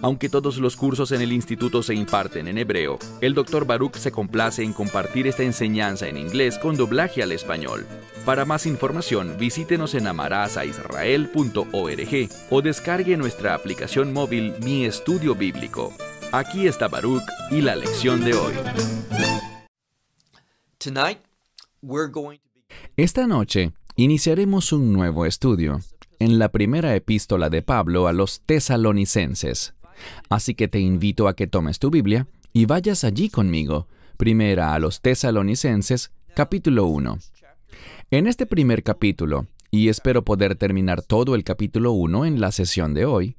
aunque todos los cursos en el instituto se imparten en hebreo, el Dr. Baruch se complace en compartir esta enseñanza en inglés con doblaje al español. Para más información, visítenos en amarazaisrael.org o descargue nuestra aplicación móvil Mi Estudio Bíblico. Aquí está Baruch y la lección de hoy. Esta noche iniciaremos un nuevo estudio en la primera epístola de Pablo a los tesalonicenses. Así que te invito a que tomes tu Biblia y vayas allí conmigo, primera a los tesalonicenses, capítulo 1. En este primer capítulo, y espero poder terminar todo el capítulo 1 en la sesión de hoy,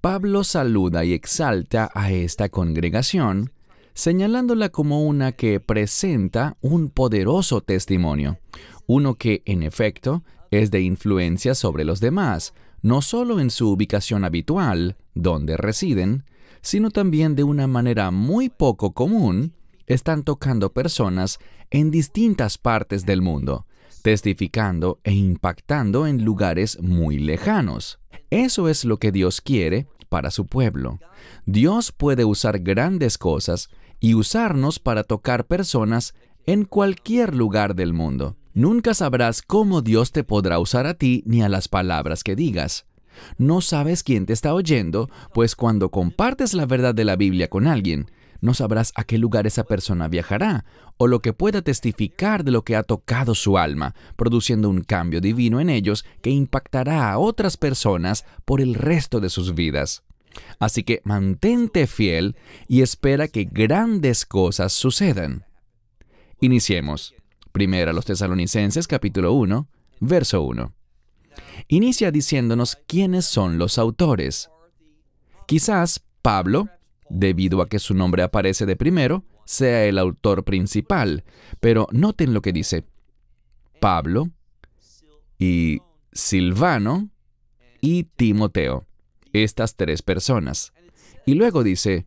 Pablo saluda y exalta a esta congregación, señalándola como una que presenta un poderoso testimonio, uno que, en efecto, es de influencia sobre los demás, no solo en su ubicación habitual, donde residen, sino también de una manera muy poco común, están tocando personas en distintas partes del mundo, testificando e impactando en lugares muy lejanos. Eso es lo que Dios quiere para su pueblo. Dios puede usar grandes cosas y usarnos para tocar personas en cualquier lugar del mundo. Nunca sabrás cómo Dios te podrá usar a ti ni a las palabras que digas. No sabes quién te está oyendo, pues cuando compartes la verdad de la Biblia con alguien, no sabrás a qué lugar esa persona viajará o lo que pueda testificar de lo que ha tocado su alma, produciendo un cambio divino en ellos que impactará a otras personas por el resto de sus vidas. Así que mantente fiel y espera que grandes cosas sucedan. Iniciemos. Primera los tesalonicenses capítulo 1, verso 1. Inicia diciéndonos quiénes son los autores. Quizás Pablo, debido a que su nombre aparece de primero, sea el autor principal, pero noten lo que dice. Pablo y Silvano y Timoteo, estas tres personas. Y luego dice,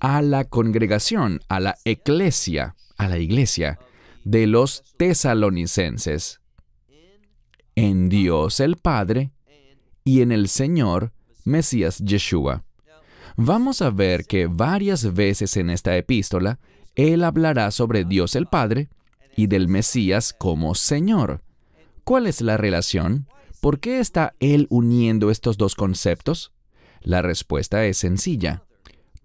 a la congregación, a la eclesia, a la iglesia de los tesalonicenses en Dios el Padre y en el Señor Mesías Yeshua. Vamos a ver que varias veces en esta epístola, Él hablará sobre Dios el Padre y del Mesías como Señor. ¿Cuál es la relación? ¿Por qué está Él uniendo estos dos conceptos? La respuesta es sencilla.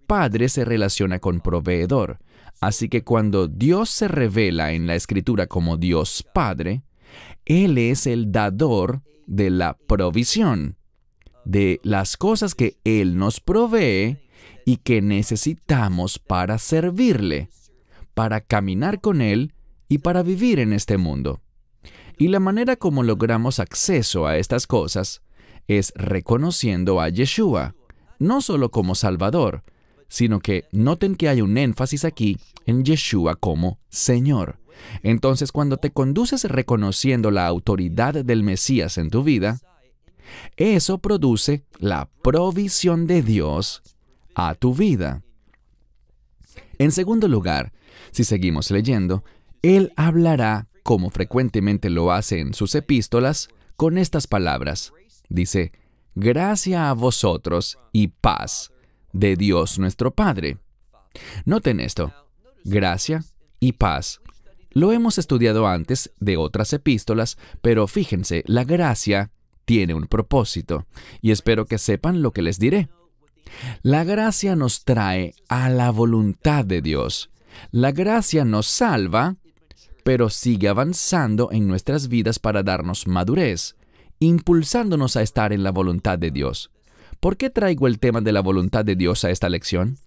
Padre se relaciona con proveedor, así que cuando Dios se revela en la escritura como Dios Padre, él es el dador de la provisión, de las cosas que Él nos provee y que necesitamos para servirle, para caminar con Él y para vivir en este mundo. Y la manera como logramos acceso a estas cosas es reconociendo a Yeshua, no solo como Salvador, sino que noten que hay un énfasis aquí en Yeshua como Señor. Entonces cuando te conduces reconociendo la autoridad del Mesías en tu vida, eso produce la provisión de Dios a tu vida. En segundo lugar, si seguimos leyendo, Él hablará, como frecuentemente lo hace en sus epístolas, con estas palabras. Dice, Gracia a vosotros y paz de Dios nuestro Padre. Noten esto, gracia y paz lo hemos estudiado antes de otras epístolas, pero fíjense, la gracia tiene un propósito, y espero que sepan lo que les diré. La gracia nos trae a la voluntad de Dios. La gracia nos salva, pero sigue avanzando en nuestras vidas para darnos madurez, impulsándonos a estar en la voluntad de Dios. ¿Por qué traigo el tema de la voluntad de Dios a esta lección?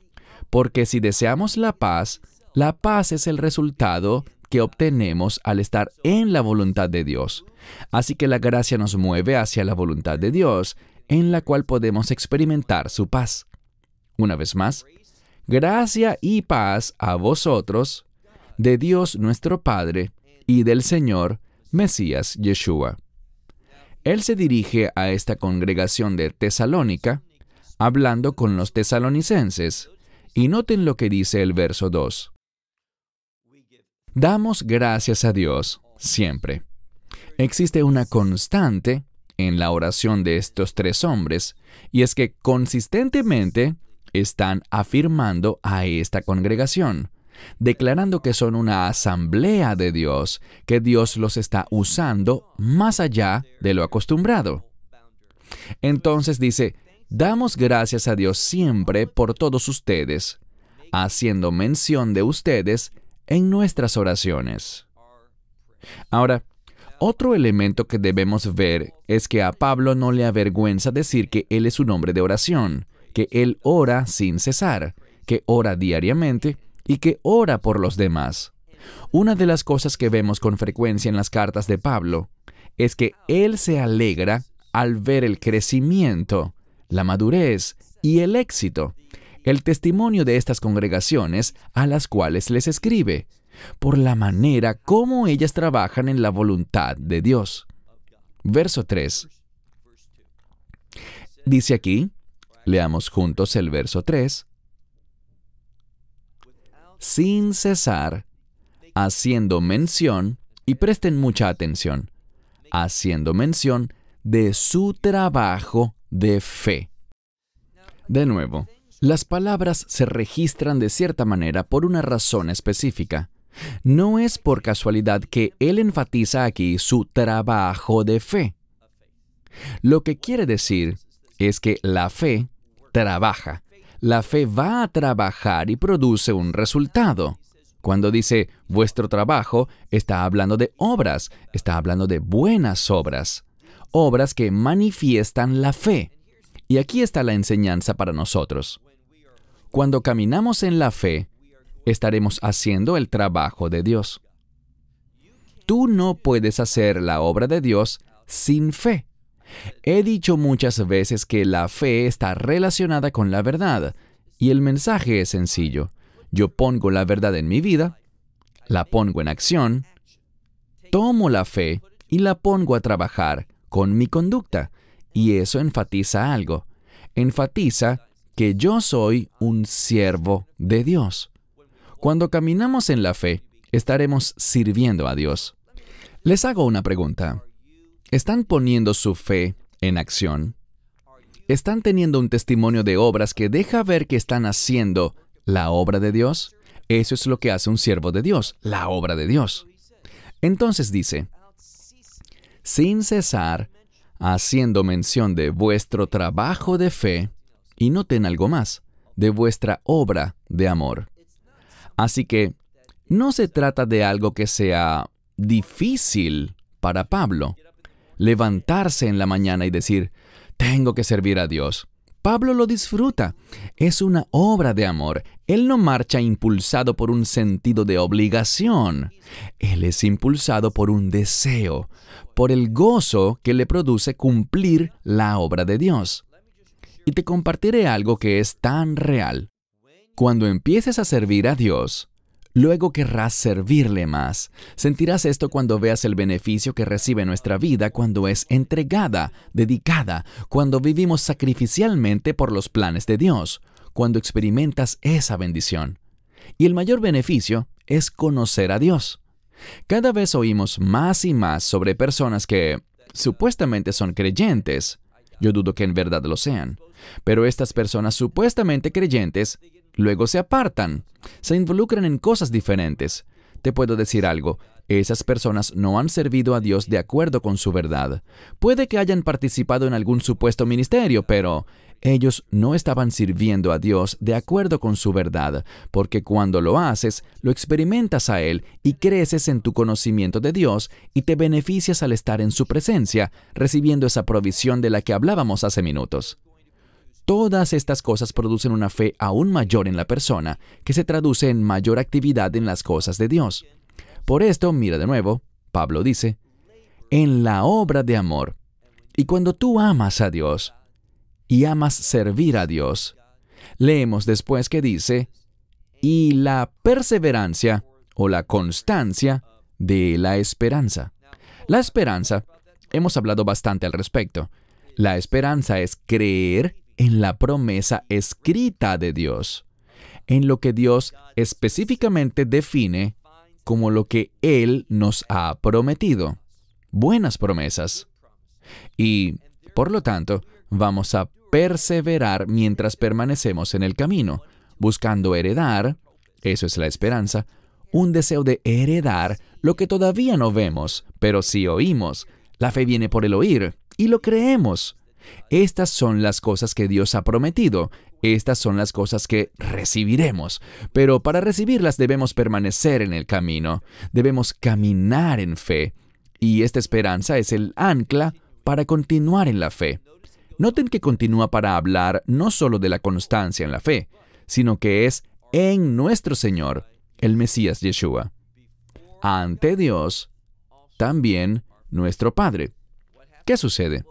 Porque si deseamos la paz, la paz es el resultado que obtenemos al estar en la voluntad de Dios. Así que la gracia nos mueve hacia la voluntad de Dios, en la cual podemos experimentar su paz. Una vez más, gracia y paz a vosotros, de Dios nuestro Padre y del Señor Mesías Yeshua. Él se dirige a esta congregación de Tesalónica, hablando con los tesalonicenses, y noten lo que dice el verso 2. Damos gracias a Dios siempre. Existe una constante en la oración de estos tres hombres, y es que consistentemente están afirmando a esta congregación, declarando que son una asamblea de Dios, que Dios los está usando más allá de lo acostumbrado. Entonces dice, damos gracias a Dios siempre por todos ustedes, haciendo mención de ustedes en nuestras oraciones. Ahora, otro elemento que debemos ver es que a Pablo no le avergüenza decir que él es un hombre de oración, que él ora sin cesar, que ora diariamente y que ora por los demás. Una de las cosas que vemos con frecuencia en las cartas de Pablo es que él se alegra al ver el crecimiento, la madurez y el éxito el testimonio de estas congregaciones a las cuales les escribe, por la manera como ellas trabajan en la voluntad de Dios. Verso 3. Dice aquí, leamos juntos el verso 3, sin cesar, haciendo mención, y presten mucha atención, haciendo mención de su trabajo de fe. De nuevo, las palabras se registran de cierta manera por una razón específica. No es por casualidad que él enfatiza aquí su trabajo de fe. Lo que quiere decir es que la fe trabaja. La fe va a trabajar y produce un resultado. Cuando dice vuestro trabajo, está hablando de obras, está hablando de buenas obras, obras que manifiestan la fe. Y aquí está la enseñanza para nosotros. Cuando caminamos en la fe, estaremos haciendo el trabajo de Dios. Tú no puedes hacer la obra de Dios sin fe. He dicho muchas veces que la fe está relacionada con la verdad, y el mensaje es sencillo. Yo pongo la verdad en mi vida, la pongo en acción, tomo la fe y la pongo a trabajar con mi conducta. Y eso enfatiza algo. Enfatiza que yo soy un siervo de Dios. Cuando caminamos en la fe, estaremos sirviendo a Dios. Les hago una pregunta. ¿Están poniendo su fe en acción? ¿Están teniendo un testimonio de obras que deja ver que están haciendo la obra de Dios? Eso es lo que hace un siervo de Dios, la obra de Dios. Entonces dice, sin cesar, haciendo mención de vuestro trabajo de fe y noten algo más, de vuestra obra de amor. Así que no se trata de algo que sea difícil para Pablo, levantarse en la mañana y decir, tengo que servir a Dios. Pablo lo disfruta. Es una obra de amor. Él no marcha impulsado por un sentido de obligación. Él es impulsado por un deseo, por el gozo que le produce cumplir la obra de Dios. Y te compartiré algo que es tan real. Cuando empieces a servir a Dios, luego querrás servirle más. Sentirás esto cuando veas el beneficio que recibe nuestra vida cuando es entregada, dedicada, cuando vivimos sacrificialmente por los planes de Dios, cuando experimentas esa bendición. Y el mayor beneficio es conocer a Dios. Cada vez oímos más y más sobre personas que supuestamente son creyentes. Yo dudo que en verdad lo sean. Pero estas personas supuestamente creyentes Luego se apartan, se involucran en cosas diferentes. Te puedo decir algo, esas personas no han servido a Dios de acuerdo con su verdad. Puede que hayan participado en algún supuesto ministerio, pero ellos no estaban sirviendo a Dios de acuerdo con su verdad, porque cuando lo haces, lo experimentas a Él y creces en tu conocimiento de Dios y te beneficias al estar en su presencia, recibiendo esa provisión de la que hablábamos hace minutos. Todas estas cosas producen una fe aún mayor en la persona, que se traduce en mayor actividad en las cosas de Dios. Por esto, mira de nuevo, Pablo dice, en la obra de amor. Y cuando tú amas a Dios y amas servir a Dios, leemos después que dice, y la perseverancia o la constancia de la esperanza. La esperanza, hemos hablado bastante al respecto. La esperanza es creer en la promesa escrita de Dios, en lo que Dios específicamente define como lo que Él nos ha prometido. Buenas promesas. Y, por lo tanto, vamos a perseverar mientras permanecemos en el camino, buscando heredar, eso es la esperanza, un deseo de heredar lo que todavía no vemos, pero sí oímos. La fe viene por el oír, y lo creemos. Estas son las cosas que Dios ha prometido, estas son las cosas que recibiremos, pero para recibirlas debemos permanecer en el camino, debemos caminar en fe, y esta esperanza es el ancla para continuar en la fe. Noten que continúa para hablar no solo de la constancia en la fe, sino que es en nuestro Señor, el Mesías Yeshua. Ante Dios, también nuestro Padre. ¿Qué sucede?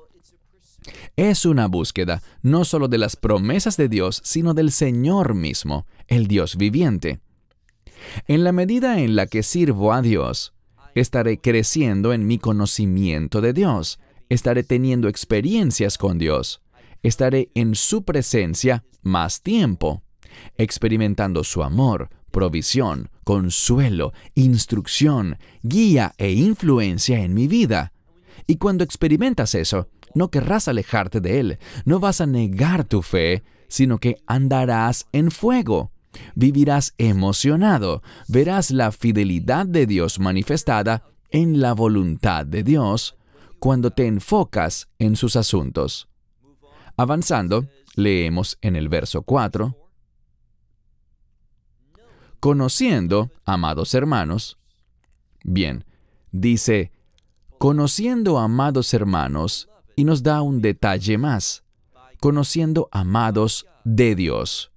Es una búsqueda no solo de las promesas de Dios, sino del Señor mismo, el Dios viviente. En la medida en la que sirvo a Dios, estaré creciendo en mi conocimiento de Dios, estaré teniendo experiencias con Dios, estaré en su presencia más tiempo, experimentando su amor, provisión, consuelo, instrucción, guía e influencia en mi vida. Y cuando experimentas eso, no querrás alejarte de él, no vas a negar tu fe, sino que andarás en fuego. Vivirás emocionado, verás la fidelidad de Dios manifestada en la voluntad de Dios cuando te enfocas en sus asuntos. Avanzando, leemos en el verso 4, Conociendo, amados hermanos, bien, dice, conociendo, amados hermanos, y nos da un detalle más, conociendo amados de Dios,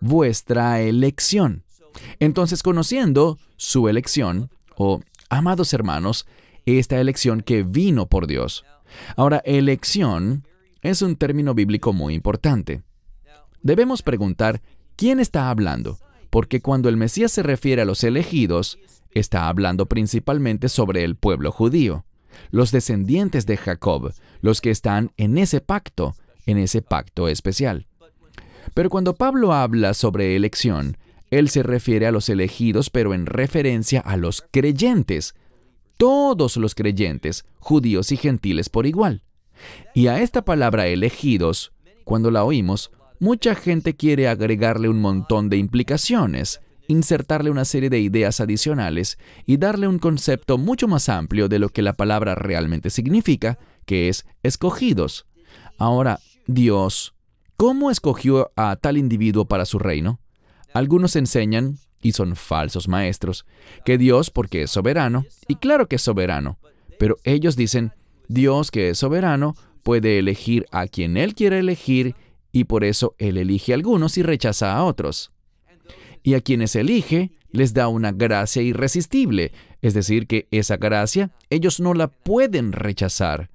vuestra elección. Entonces, conociendo su elección, o amados hermanos, esta elección que vino por Dios. Ahora, elección es un término bíblico muy importante. Debemos preguntar, ¿quién está hablando? Porque cuando el Mesías se refiere a los elegidos, está hablando principalmente sobre el pueblo judío los descendientes de Jacob, los que están en ese pacto, en ese pacto especial. Pero cuando Pablo habla sobre elección, él se refiere a los elegidos, pero en referencia a los creyentes, todos los creyentes, judíos y gentiles por igual. Y a esta palabra elegidos, cuando la oímos, mucha gente quiere agregarle un montón de implicaciones, insertarle una serie de ideas adicionales y darle un concepto mucho más amplio de lo que la palabra realmente significa, que es escogidos. Ahora, Dios, ¿cómo escogió a tal individuo para su reino? Algunos enseñan, y son falsos maestros, que Dios porque es soberano, y claro que es soberano, pero ellos dicen, Dios que es soberano puede elegir a quien Él quiere elegir, y por eso Él elige a algunos y rechaza a otros y a quienes elige les da una gracia irresistible, es decir, que esa gracia ellos no la pueden rechazar.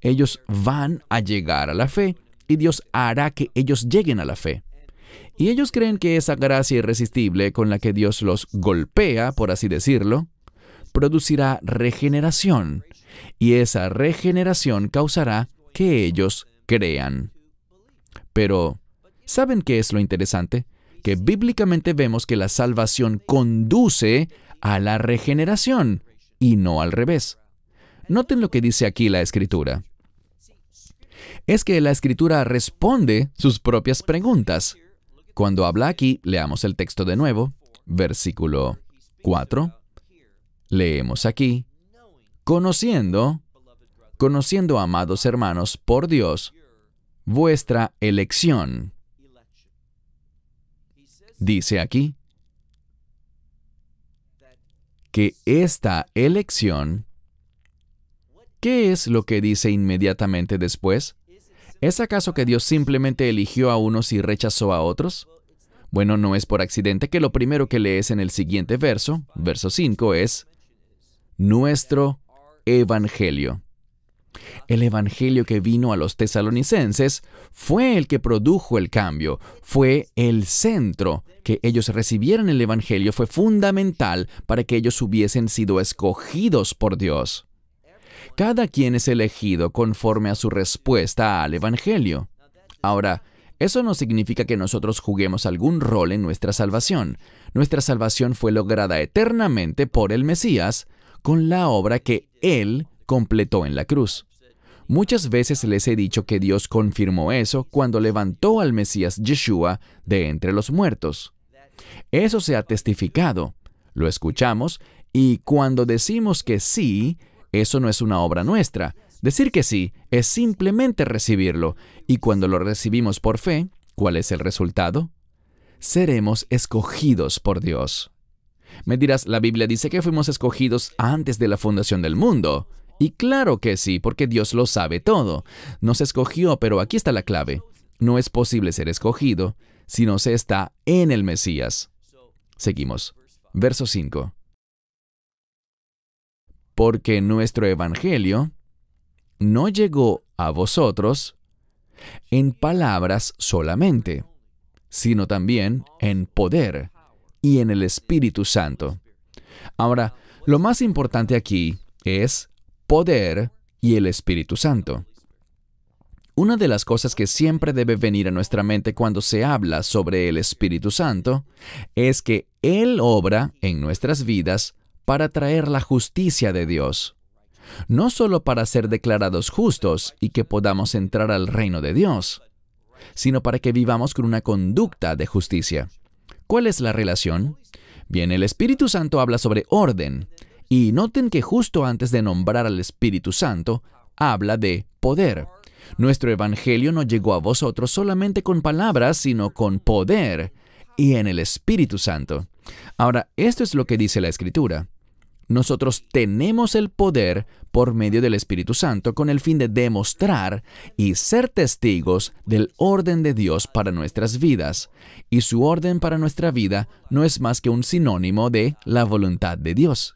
Ellos van a llegar a la fe y Dios hará que ellos lleguen a la fe. Y ellos creen que esa gracia irresistible con la que Dios los golpea, por así decirlo, producirá regeneración, y esa regeneración causará que ellos crean. Pero, ¿saben qué es lo interesante? que bíblicamente vemos que la salvación conduce a la regeneración y no al revés. Noten lo que dice aquí la escritura. Es que la escritura responde sus propias preguntas. Cuando habla aquí, leamos el texto de nuevo, versículo 4. Leemos aquí, conociendo, conociendo, amados hermanos, por Dios, vuestra elección Dice aquí que esta elección, ¿qué es lo que dice inmediatamente después? ¿Es acaso que Dios simplemente eligió a unos y rechazó a otros? Bueno, no es por accidente que lo primero que lees en el siguiente verso, verso 5, es nuestro evangelio. El Evangelio que vino a los tesalonicenses fue el que produjo el cambio, fue el centro. Que ellos recibieran el Evangelio fue fundamental para que ellos hubiesen sido escogidos por Dios. Cada quien es elegido conforme a su respuesta al Evangelio. Ahora, eso no significa que nosotros juguemos algún rol en nuestra salvación. Nuestra salvación fue lograda eternamente por el Mesías con la obra que Él completó en la cruz. Muchas veces les he dicho que Dios confirmó eso cuando levantó al Mesías Yeshua de entre los muertos. Eso se ha testificado, lo escuchamos, y cuando decimos que sí, eso no es una obra nuestra. Decir que sí es simplemente recibirlo, y cuando lo recibimos por fe, ¿cuál es el resultado? Seremos escogidos por Dios. Me dirás, la Biblia dice que fuimos escogidos antes de la fundación del mundo. Y claro que sí, porque Dios lo sabe todo. Nos escogió, pero aquí está la clave. No es posible ser escogido si no se está en el Mesías. Seguimos. Verso 5. Porque nuestro Evangelio no llegó a vosotros en palabras solamente, sino también en poder y en el Espíritu Santo. Ahora, lo más importante aquí es poder y el Espíritu Santo. Una de las cosas que siempre debe venir a nuestra mente cuando se habla sobre el Espíritu Santo es que Él obra en nuestras vidas para traer la justicia de Dios, no solo para ser declarados justos y que podamos entrar al reino de Dios, sino para que vivamos con una conducta de justicia. ¿Cuál es la relación? Bien, el Espíritu Santo habla sobre orden, y noten que justo antes de nombrar al Espíritu Santo, habla de poder. Nuestro Evangelio no llegó a vosotros solamente con palabras, sino con poder y en el Espíritu Santo. Ahora, esto es lo que dice la Escritura. Nosotros tenemos el poder por medio del Espíritu Santo con el fin de demostrar y ser testigos del orden de Dios para nuestras vidas. Y su orden para nuestra vida no es más que un sinónimo de la voluntad de Dios.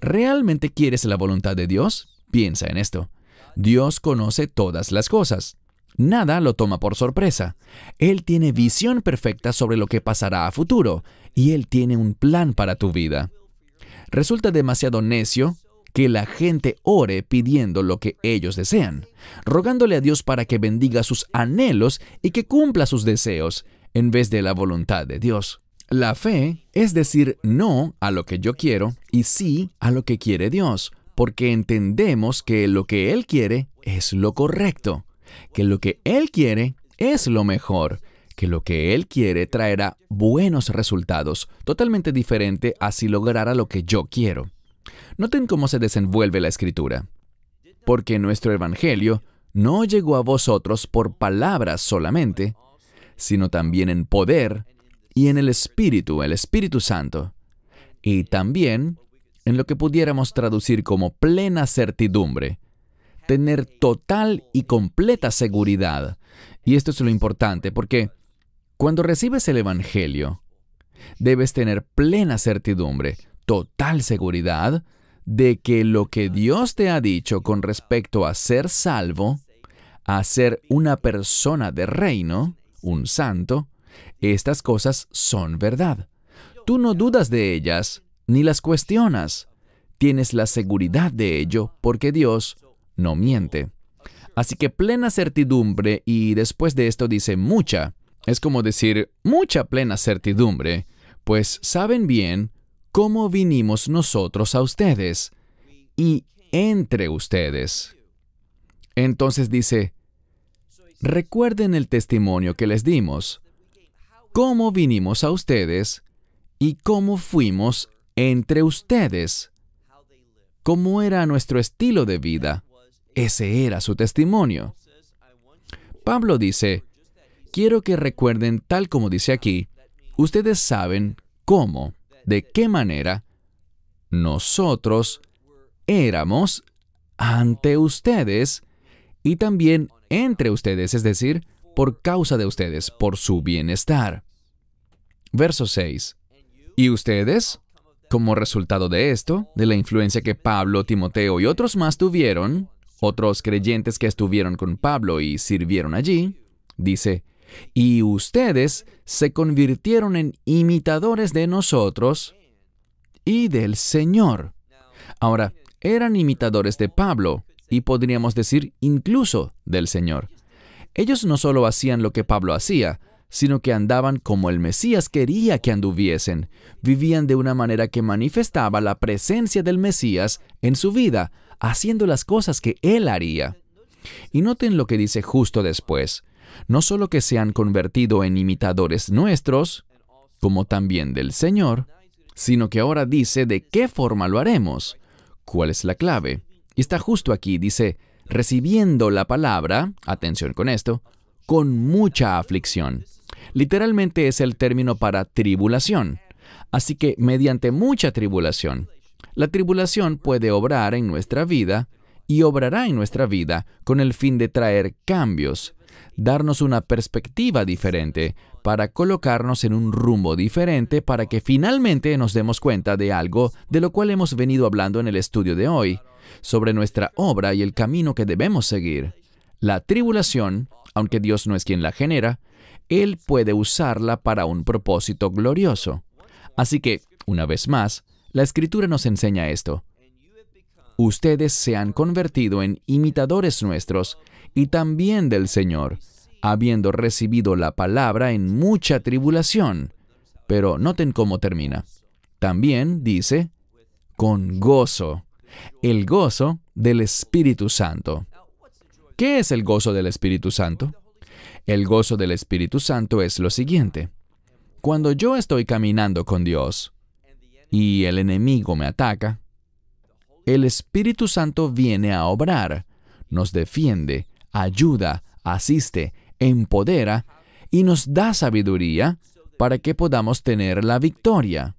¿Realmente quieres la voluntad de Dios? Piensa en esto. Dios conoce todas las cosas. Nada lo toma por sorpresa. Él tiene visión perfecta sobre lo que pasará a futuro y Él tiene un plan para tu vida. Resulta demasiado necio que la gente ore pidiendo lo que ellos desean, rogándole a Dios para que bendiga sus anhelos y que cumpla sus deseos, en vez de la voluntad de Dios. La fe es decir no a lo que yo quiero y sí a lo que quiere Dios, porque entendemos que lo que Él quiere es lo correcto, que lo que Él quiere es lo mejor, que lo que Él quiere traerá buenos resultados, totalmente diferente a si lograra lo que yo quiero. Noten cómo se desenvuelve la escritura. Porque nuestro Evangelio no llegó a vosotros por palabras solamente, sino también en poder, y en el Espíritu, el Espíritu Santo, y también en lo que pudiéramos traducir como plena certidumbre, tener total y completa seguridad. Y esto es lo importante, porque cuando recibes el Evangelio, debes tener plena certidumbre, total seguridad, de que lo que Dios te ha dicho con respecto a ser salvo, a ser una persona de reino, un santo, estas cosas son verdad. Tú no dudas de ellas ni las cuestionas. Tienes la seguridad de ello porque Dios no miente. Así que plena certidumbre y después de esto dice mucha. Es como decir mucha plena certidumbre, pues saben bien cómo vinimos nosotros a ustedes y entre ustedes. Entonces dice, recuerden el testimonio que les dimos cómo vinimos a ustedes y cómo fuimos entre ustedes, cómo era nuestro estilo de vida. Ese era su testimonio. Pablo dice, quiero que recuerden tal como dice aquí, ustedes saben cómo, de qué manera, nosotros éramos ante ustedes y también entre ustedes, es decir, por causa de ustedes, por su bienestar. Verso 6. ¿Y ustedes? Como resultado de esto, de la influencia que Pablo, Timoteo y otros más tuvieron, otros creyentes que estuvieron con Pablo y sirvieron allí, dice, y ustedes se convirtieron en imitadores de nosotros y del Señor. Ahora, eran imitadores de Pablo y podríamos decir incluso del Señor. Ellos no solo hacían lo que Pablo hacía, sino que andaban como el Mesías quería que anduviesen. Vivían de una manera que manifestaba la presencia del Mesías en su vida, haciendo las cosas que él haría. Y noten lo que dice justo después. No solo que se han convertido en imitadores nuestros, como también del Señor, sino que ahora dice de qué forma lo haremos. ¿Cuál es la clave? Y está justo aquí, dice, recibiendo la palabra, atención con esto, con mucha aflicción. Literalmente es el término para tribulación. Así que mediante mucha tribulación. La tribulación puede obrar en nuestra vida y obrará en nuestra vida con el fin de traer cambios, darnos una perspectiva diferente, para colocarnos en un rumbo diferente para que finalmente nos demos cuenta de algo de lo cual hemos venido hablando en el estudio de hoy, sobre nuestra obra y el camino que debemos seguir. La tribulación, aunque Dios no es quien la genera, Él puede usarla para un propósito glorioso. Así que, una vez más, la Escritura nos enseña esto. Ustedes se han convertido en imitadores nuestros y también del Señor, habiendo recibido la palabra en mucha tribulación. Pero noten cómo termina. También dice, con gozo, el gozo del Espíritu Santo. ¿Qué es el gozo del Espíritu Santo? El gozo del Espíritu Santo es lo siguiente. Cuando yo estoy caminando con Dios y el enemigo me ataca, el Espíritu Santo viene a obrar, nos defiende, ayuda, asiste, empodera y nos da sabiduría para que podamos tener la victoria.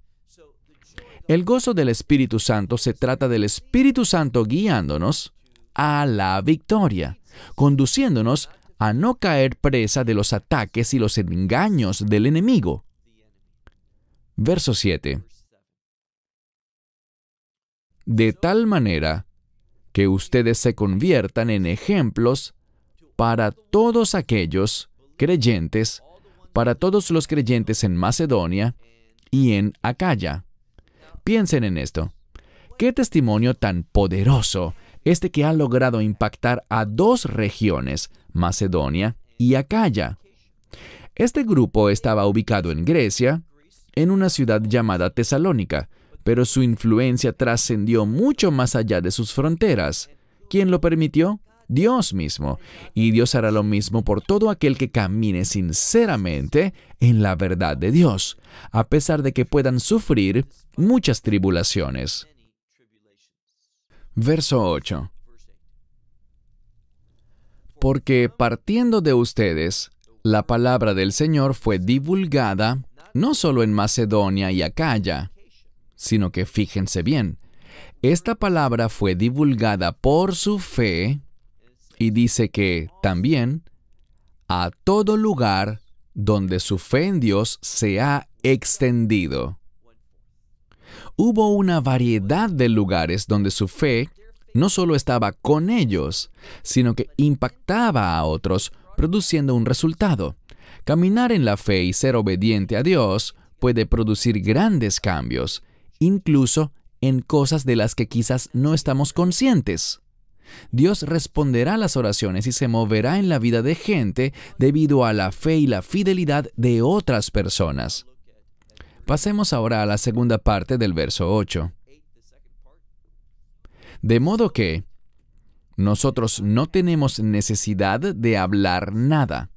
El gozo del Espíritu Santo se trata del Espíritu Santo guiándonos a la victoria, conduciéndonos a no caer presa de los ataques y los engaños del enemigo. Verso 7. De tal manera que ustedes se conviertan en ejemplos para todos aquellos creyentes, para todos los creyentes en Macedonia y en Acaya. Piensen en esto. Qué testimonio tan poderoso este que ha logrado impactar a dos regiones, Macedonia y Acaya. Este grupo estaba ubicado en Grecia, en una ciudad llamada Tesalónica, pero su influencia trascendió mucho más allá de sus fronteras. ¿Quién lo permitió? Dios mismo, y Dios hará lo mismo por todo aquel que camine sinceramente en la verdad de Dios, a pesar de que puedan sufrir muchas tribulaciones. Verso 8. Porque partiendo de ustedes, la palabra del Señor fue divulgada no solo en Macedonia y Acaya, sino que fíjense bien, esta palabra fue divulgada por su fe y dice que también a todo lugar donde su fe en Dios se ha extendido. Hubo una variedad de lugares donde su fe no solo estaba con ellos, sino que impactaba a otros, produciendo un resultado. Caminar en la fe y ser obediente a Dios puede producir grandes cambios, incluso en cosas de las que quizás no estamos conscientes. Dios responderá las oraciones y se moverá en la vida de gente debido a la fe y la fidelidad de otras personas. Pasemos ahora a la segunda parte del verso 8. De modo que nosotros no tenemos necesidad de hablar nada.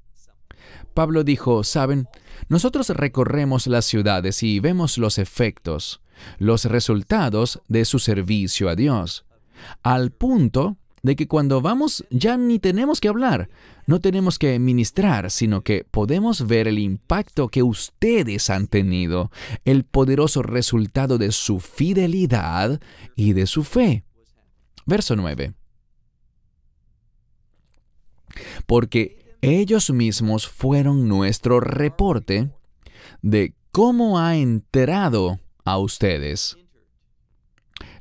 Pablo dijo, saben, nosotros recorremos las ciudades y vemos los efectos, los resultados de su servicio a Dios, al punto de que cuando vamos ya ni tenemos que hablar, no tenemos que ministrar, sino que podemos ver el impacto que ustedes han tenido, el poderoso resultado de su fidelidad y de su fe. Verso 9. Porque ellos mismos fueron nuestro reporte de cómo ha enterado a ustedes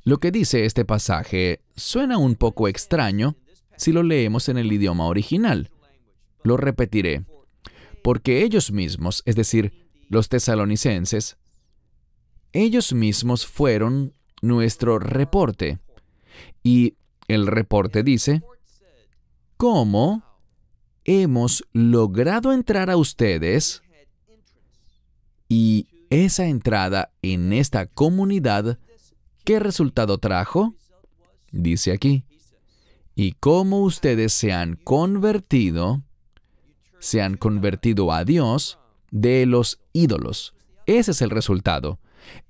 lo que dice este pasaje suena un poco extraño si lo leemos en el idioma original. Lo repetiré. Porque ellos mismos, es decir, los tesalonicenses, ellos mismos fueron nuestro reporte. Y el reporte dice, ¿cómo hemos logrado entrar a ustedes? Y esa entrada en esta comunidad ¿Qué resultado trajo? Dice aquí, y cómo ustedes se han convertido, se han convertido a Dios de los ídolos. Ese es el resultado.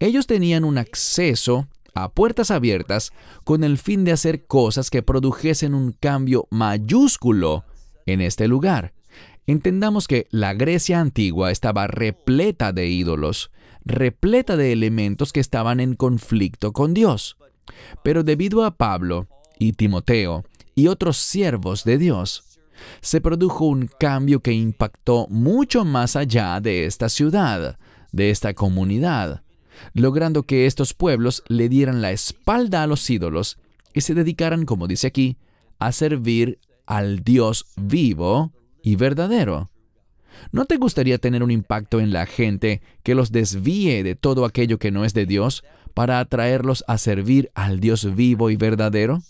Ellos tenían un acceso a puertas abiertas con el fin de hacer cosas que produjesen un cambio mayúsculo en este lugar. Entendamos que la Grecia antigua estaba repleta de ídolos repleta de elementos que estaban en conflicto con Dios. Pero debido a Pablo y Timoteo y otros siervos de Dios, se produjo un cambio que impactó mucho más allá de esta ciudad, de esta comunidad, logrando que estos pueblos le dieran la espalda a los ídolos y se dedicaran, como dice aquí, a servir al Dios vivo y verdadero. ¿No te gustaría tener un impacto en la gente que los desvíe de todo aquello que no es de Dios para atraerlos a servir al Dios vivo y verdadero?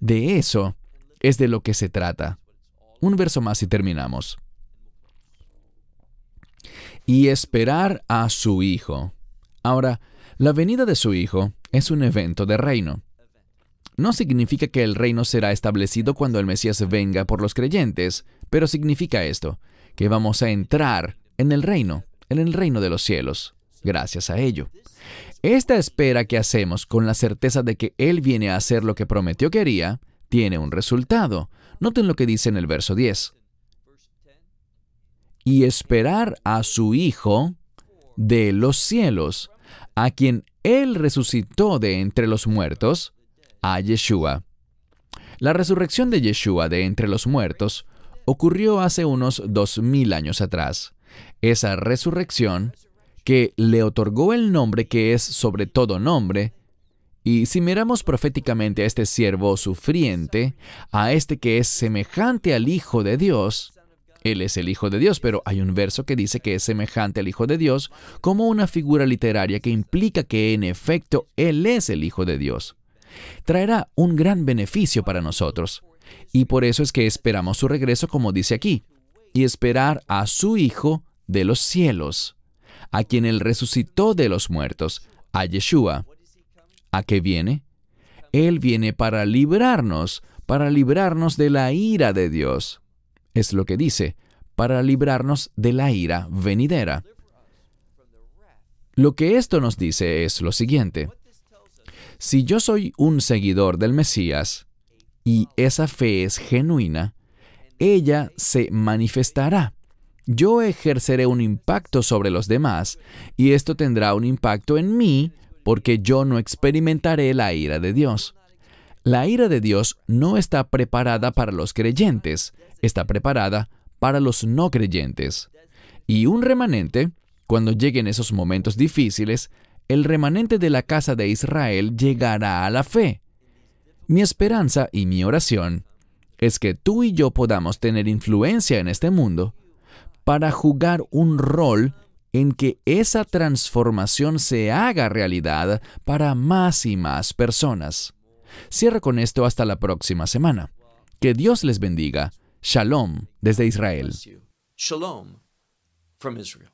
De eso es de lo que se trata. Un verso más y terminamos. Y esperar a su Hijo. Ahora, la venida de su Hijo es un evento de reino. No significa que el reino será establecido cuando el Mesías venga por los creyentes, pero significa esto, que vamos a entrar en el reino, en el reino de los cielos, gracias a ello. Esta espera que hacemos con la certeza de que Él viene a hacer lo que prometió que haría, tiene un resultado. Noten lo que dice en el verso 10. Y esperar a su Hijo de los cielos, a quien Él resucitó de entre los muertos, a Yeshua. La resurrección de Yeshua de entre los muertos ocurrió hace unos 2.000 años atrás. Esa resurrección, que le otorgó el nombre que es sobre todo nombre, y si miramos proféticamente a este siervo sufriente, a este que es semejante al Hijo de Dios, él es el Hijo de Dios, pero hay un verso que dice que es semejante al Hijo de Dios como una figura literaria que implica que en efecto Él es el Hijo de Dios. Traerá un gran beneficio para nosotros. Y por eso es que esperamos su regreso, como dice aquí, y esperar a su Hijo de los cielos, a quien él resucitó de los muertos, a Yeshua. ¿A qué viene? Él viene para librarnos, para librarnos de la ira de Dios. Es lo que dice, para librarnos de la ira venidera. Lo que esto nos dice es lo siguiente. Si yo soy un seguidor del Mesías, y esa fe es genuina, ella se manifestará. Yo ejerceré un impacto sobre los demás y esto tendrá un impacto en mí porque yo no experimentaré la ira de Dios. La ira de Dios no está preparada para los creyentes, está preparada para los no creyentes. Y un remanente, cuando lleguen esos momentos difíciles, el remanente de la casa de Israel llegará a la fe. Mi esperanza y mi oración es que tú y yo podamos tener influencia en este mundo para jugar un rol en que esa transformación se haga realidad para más y más personas. Cierra con esto hasta la próxima semana. Que Dios les bendiga. Shalom desde Israel. Shalom from Israel.